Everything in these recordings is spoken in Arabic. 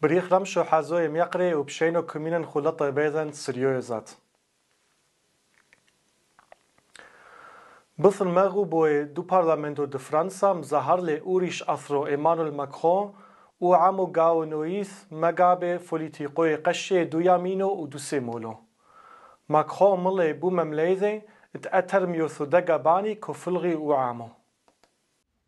بريخ رمشو حزویم یقره وبشينو بشینو خلطه بيزن سريو زد. بثن مغو بوي دو بارلمنتو دو فرنسا مزهر لي أوريش أثرو إيمانويل ماكرون و عمو غاو نويس مغابي فوليتيقوي قشي دو يامينو و دو سيمولو ماكرون ملي بو مملايزي اتأتر ميوثو دقاباني كفلغي و عامو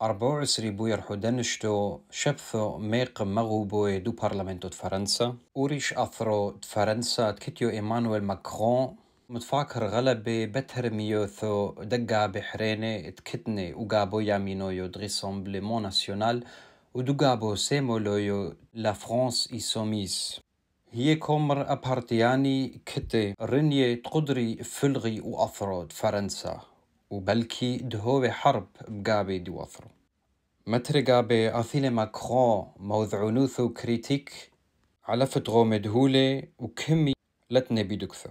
24 bujer hodenisto šepfo ميق maguboje دو parlamento të Franca, أثرو athro të Franca të kitjo Emmanuel Macron, متفاكر غلبة بتهرميو ثو دقا بحريني تكتني وقابو يامينويو مون ناسيونال ودقابو سيمولويو لا فرانس إيسوميس هي كومر أبارتياني كتي رنية تقدري فلغي وأفراد فرنسا وبلكي دهوه حرب بقابي دي وثرو متر قابي أثيل ماكرون موضعونوثو كريتيك على فتغو مدهولي وكمي لتني بيدكثو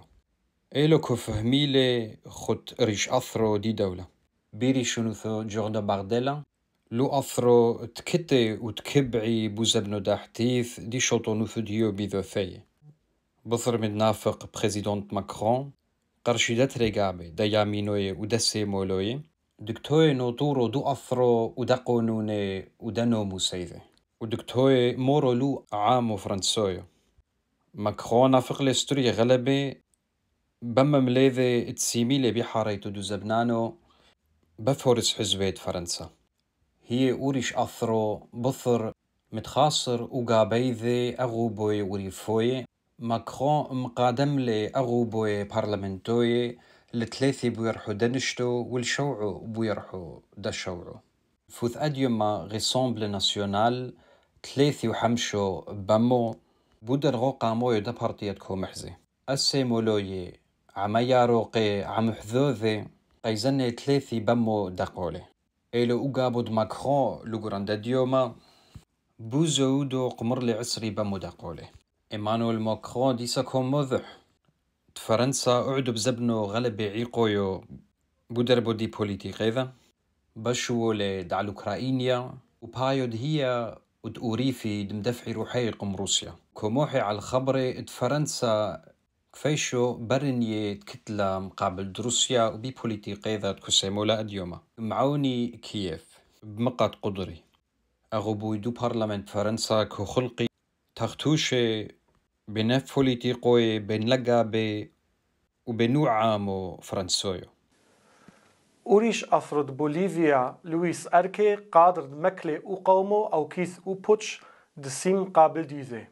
إلو كفهميلي خد ريش أثرو دي دولة بيري شنوثو جوردا بارديلا لو أثرو تكتي وتكبعي بوزبنو دا حديث دي شوطونوثو ديو بيذو ثي بصر من نافق بريزيدونت ماكرون ترشيدات ريغابي دا يامينوي و دا سيمولوي دكتوي نوطورو دو أفرو أثرو ودا قانوني دا نومو سيدي و دكتوي مورو لو عامو فرنسوي مكخونا فقل استوري غلبي بما مليذي تسيميلي بحاريتو دو زبنانو بفورس حزبيت فرنسا هي أوريش أثرو بثر متخاصر وقابيذي أغوبوي وريفوي ماكرون مقادم لي أغوبوي بارلمنتوي لتلاثي بويرحو دنشتو والشوعو بويرحو دشوعو فوث أديما غيسومبل ناسيونال تلاثي وحمشو بامو بودر غو قامو يدا بارتيتكو محزي أسي مولوي عما ياروقي عم حذوذي قيزني تلاثي بامو دقولي إلو أقابد ماكرون لقران ديوما دو قمر لعصري عسري بامو دقولي إيمانويل ماكرون ديساكم موضح فرنسا أعدو بزبنو غلب عيقويو بودربو دي بوليتيق إذا لي لدع الأوكرانيا وبايو هي وتوريفي دمدفعي روحي قم روسيا كموحي على الخبر فرنسا كفيشو برني تكتلا مقابل روسيا وبي بوليتيقي ذات كسيمولا اليوم معوني كييف بمقات قدري أغبو دو بارلمان فرنسا كخلقي تختوشي بنفولي تيقوي بين لقابي وبنوع عامو فرنسويو أوريش أفرد بوليفيا لويس أركي قادر مكلي أقومو أو كيث أوبوتش دسيم قابل ديزي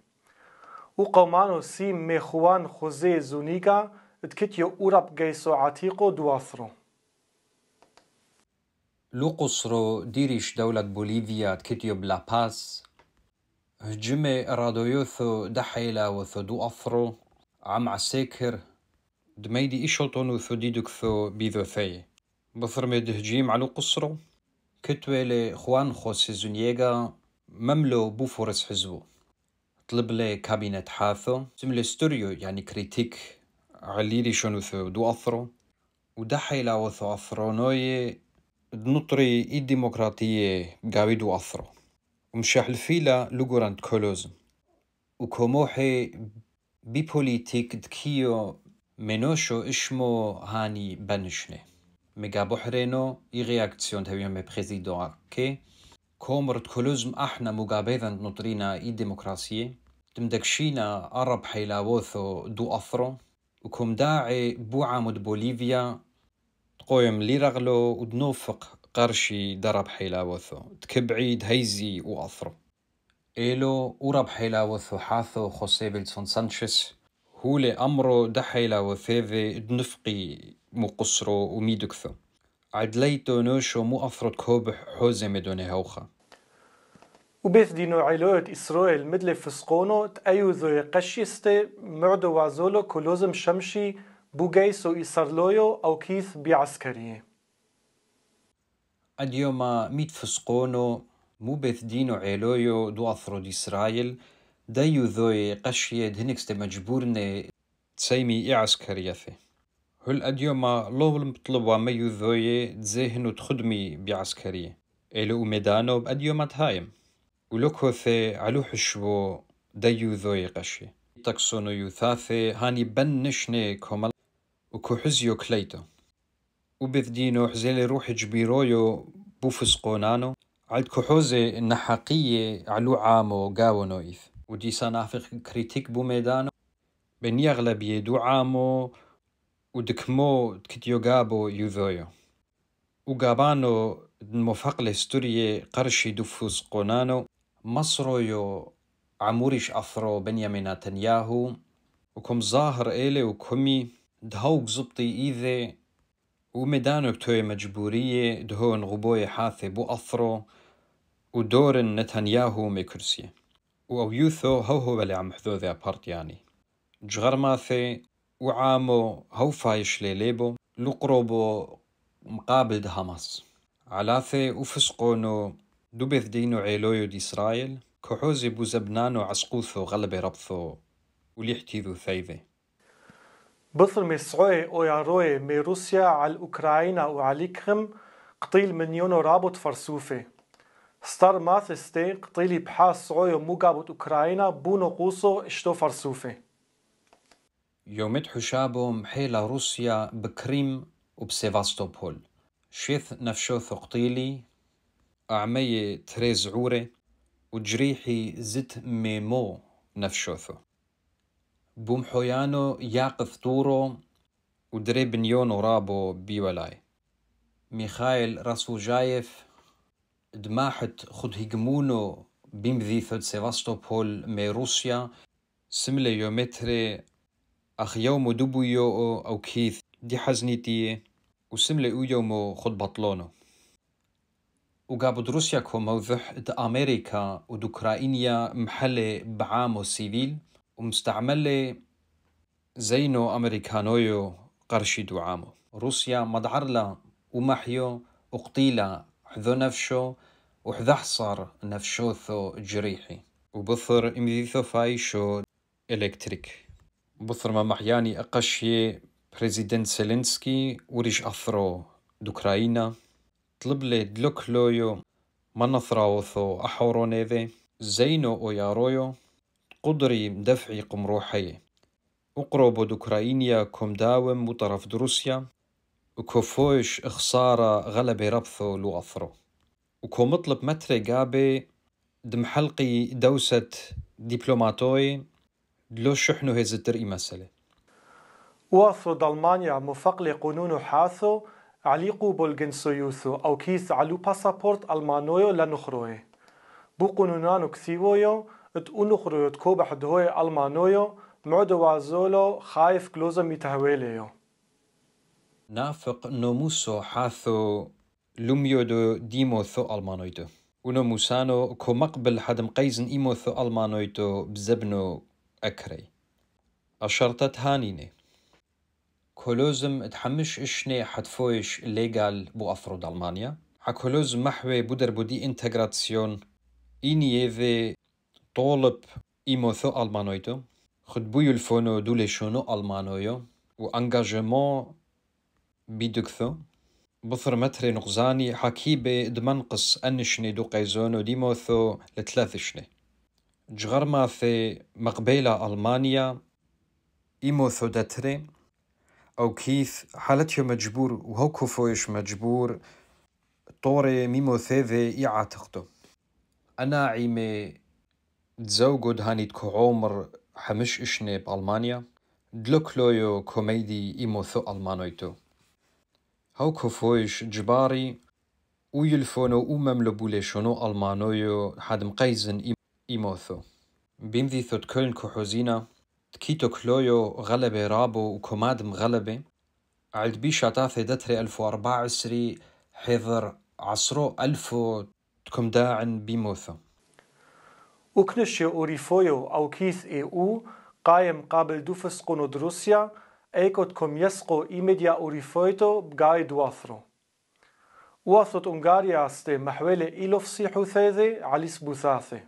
أقومانو سيم ميخوان خوزي زونيغا تكتيو أوراب جيسو عتيقو دوافرو لو قصرو ديريش دولة بوليفيا تكتيو بلاباس هجمي يوثو دحيلا وثو دو أثرو عم عساكر دميدي إشلطن وثو ديدوك ثو بيذو ثي بثرمي دهجيم علو قصرو لي خوان خوسي زنييغا مملو بوفورس حزبو طلب لي كابينت حاثو تملي ستوريو يعني كريتيك عليلي شنو ثو دو أثرو ودحيلا وثو أثرو نوي دنطري إي ديمقراطية قاوي دو أثرو ومشاح الفيلا لوغوراند كولوز وكوموحي ببوليتيك دكيو منوشو اشمو هاني بنشني ميغا بحرينو اي رياكسيون تاويا مي بريزيدون كي كومرت كولوزم احنا مقابيدا نطرينا اي ديمقراطية تمدكشينا أرب ووثو دو افرو وكم داعي بوعة بوليفيا تقويم ليرغلو ودنوفق قرشي درب حيلاوثو تكب عيد هيزي وأثرو إلو ورب حيلاوثو حاثو خوسيه فيلسون سانشيس هو لأمرو دحيلا وثيفي دنفقي مقصرو وميدكثو عدليتو نوشو مو أثرو تكوبح حوزي مدوني هوخا وبيث دينو عيلوت إسرائيل مدلي فسقونو تأيو ذو يقشيستي معدو وعزولو كلوزم شمشي بوغيسو إسرلويو أو كيث بعسكريه اليوم ميت فسقونو مو بث دينو عيلويو دو أثرو دي إسرائيل دايو ذوي قشية دهنكس دي مجبورني تسيمي إعسكر يثي هل اليوم لو المطلوبة ما ذوي تزيهنو تخدمي بعسكرية إلو ميدانو بأديوم تهايم ولوكو ثي علو حشبو دايو ذوي قشية تكسونو يثاثي هاني بنشني كومال وكو حزيو كليتو وبث دينو حزيلي روح جبيرويو بوفس قونانو عالد كحوزي النحاقية علو عامو قاو نويف ودي سنافق كريتيك بو ميدانو بني أغلب يدو عامو ودكمو كتيو قابو يوذويو وقابانو الموفق لهستورية قرشي دفوس قونانو مصرو يو عموريش أثرو بنيامين نتنياهو وكم ظاهر إلي وكمي دهوك زبطي إيذي ومدانك توي مجبورية دهون غبوية حاثي بو أثرو ودورن نتنياهو مي كرسي وأو يوثو هو هو اللي عم حذوذي أبارت يعني جغر وعامو هو فايش ليليبو لقروبو مقابل هاماس علاثي وفسقونو دوبث دينو عيلويو دي إسرائيل كحوزي بو زبنانو عسقوثو غلبي ربثو وليحتيذو ثيذي بثر ميسعوي أوياروي مي روسيا على الأوكرانيا قتيل قطيل يونو رابط فرسوفي ستار ماثستي قتيل بحاس سعوي مقابط أوكرانيا بونو قوصو اشتو فرسوفي يومت حشابو محيلة روسيا بكريم وبسيفاستوبول شيث نفشو ثقتيلي أعمي تريز عوري وجريحي زت ميمو نفشوثو بوم بومحويانو ياقث طورو ودريبنيون ورابو بيولاي راسو جايف دماحت خد هجمونو هيجمونو بيمذيثد سيفاستوبول مي روسيا سملي يومتري أخ يومو دوبو يو أو كيث دي حزنيتي وسملي أو يومو خد بطلونو وقابد روسيا كو موضح د أمريكا ود أوكرانيا محلي بعامو سيفيل ومستعملة زينو أمريكانويو قرشي دعامو روسيا مدعرلا ومحيو وقتيلا حذو نفشو وحذحصر نفشوثو جريحي وبثر امذيثو فايشو إلكتريك بثر ما محياني أقشي بريزيدنت سيلينسكي وريش أثرو دوكراينا طلب لي دلوكلويو أحورو أحورونيذي زينو أويارويو قدري دفعي قم روحي أقرب دوكرائينيا كم داوم وطرف دروسيا وكفوش خسارة غلبة ربثو لو أثرو وكو مطلب متري قابي دم حلقي دوسة دبلوماتوي لو شحنو هز الدرقي مسألة وفد دالمانيا مفقلي لقانون حاثو عليقو بولغن سويوثو أو كيس علو باسابورت ألمانويو لنخروي بو قنونانو كثيويو اونو خرویت تقولو خرويتكو بحدهوي ألمانويو معدو وازولو خايف كلوزا ميتهويليو نافق نموسو حاثو لومیو دو دیمو ثو اونو موسانو کو مقبل حدم قیزن ایمو ثو ألمانويدو بزبنو أكري أشرطت هانيني كولوزم تحمش إشني حتفويش ليغال بو أفرود ألمانيا حكولوزم محوي بودر بودي انتغراتسيون إنييفي طالب إيموثو ألمانويتو خدبوي الفونو دولي شونو ألمانويو و وأنجاجمون بيدكثو بثر متري نقزاني حكيبي دمنقص أنشني دو قيزونو ديموثو لثلاث شني جغرما في مقبيلة ألمانيا إيموثو داتري أو كيف حالتيو مجبور وهوكو فويش مجبور طوري ميمو ثيذي يعتقدو أنا عيمي تزوجد هانيتكو عمر حمش إشني بألمانيا دلوكلويو كوميدي ثو ألمانويتو هاو كفويش جباري ويلفونو أمم لبوليشونو ألمانويو حد مقايزن بيم ذي ثوت كولن كوحوزينا تكيتو كلويو غلبة رابو وكوماد غلبي عالد بي شاتاثي دتري ألف وأربعة عسري حذر عصرو ألفو تكم داعن بيموثو وكنش أوريفويو أو كيث اي او قايم قابل دوفس قنود روسيا أيكوت كوم يسقو إيميديا أوريفويتو بغاي دواثرو واثت أنغاريا استي محوالة إلوف سيحو ثاذي عليس بوثاثي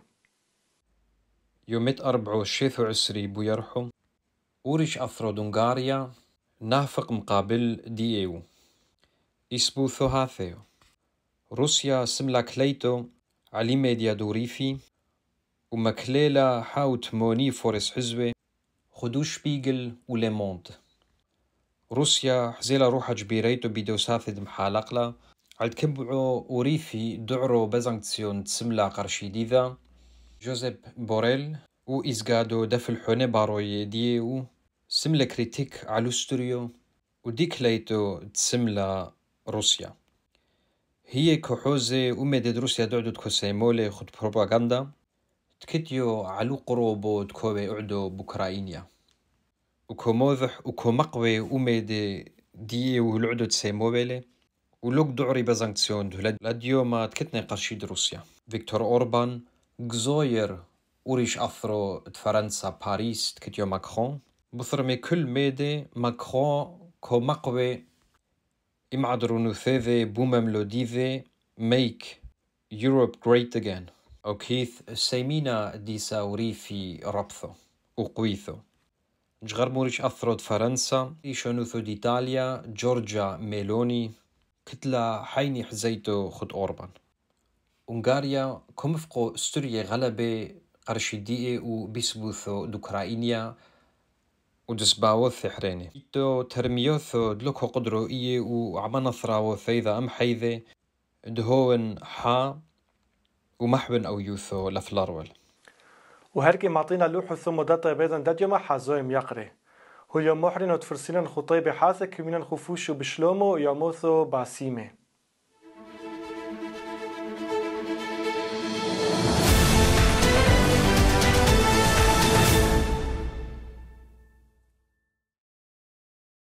يوميت أربعو شيثو عسري بو بويرحو أوريش اثرو دونغاريا نافق مقابل دي إيو إسبو هاثيو روسيا سملا كليتو علي ميديا دوريفي ومكليلا حاوت موني فورس حزوة خدو شبيغل وليموند روسيا حزيلا روحا جبيريتو بيدو سافد محالقلا عد كبعو وريفي دعرو بزنكسيون تسملا قرشي ديذا جوزيب بوريل و إزغادو دفل حوني باروي ديو سملا كريتيك على ستوريو و ليتو تسملا روسيا هي كحوزي ومدد روسيا دعدد سيمولي خد بروباغاندا تكتيو علو قروبو تكوي أعدو بوكراينيا وكو موضح وكو مقوي وميدي دي والعدو تسي موبيلي ولوك دعري بزانكسيون دو لديو ما تكتني قرشيد روسيا فيكتور أوربان جزاير وريش أثرو فرنسا باريس تكتيو ماكرون بثرمي كل ميدي ماكرون كو مقوي إمعدرو نوثيذي بومم لوديذي ميك يوروب great again أوكيث سيمينا دي ساوري في ربثو وقويثو موريش أثرود فرنسا دي ديتاليا جورجا ميلوني كتلا حيني حزيتو خد أوربان أونغاريا كمفقو استوريا غلبة قرشيدية وبيسبوثو دوكراينيا ودسباوث حريني إتو ترميوثو دلوكو قدرو إيه وعمنا ثراوث إذا أم حيذي دهوين حا ومحون او يوثو لفلارول وهركي معطينا لوحو ثم داتا بيضا دجما حازويم يقري هو يوم محرن وتفرسين خطيب حاثك من الخفوش بشلومو يوموثو باسيمه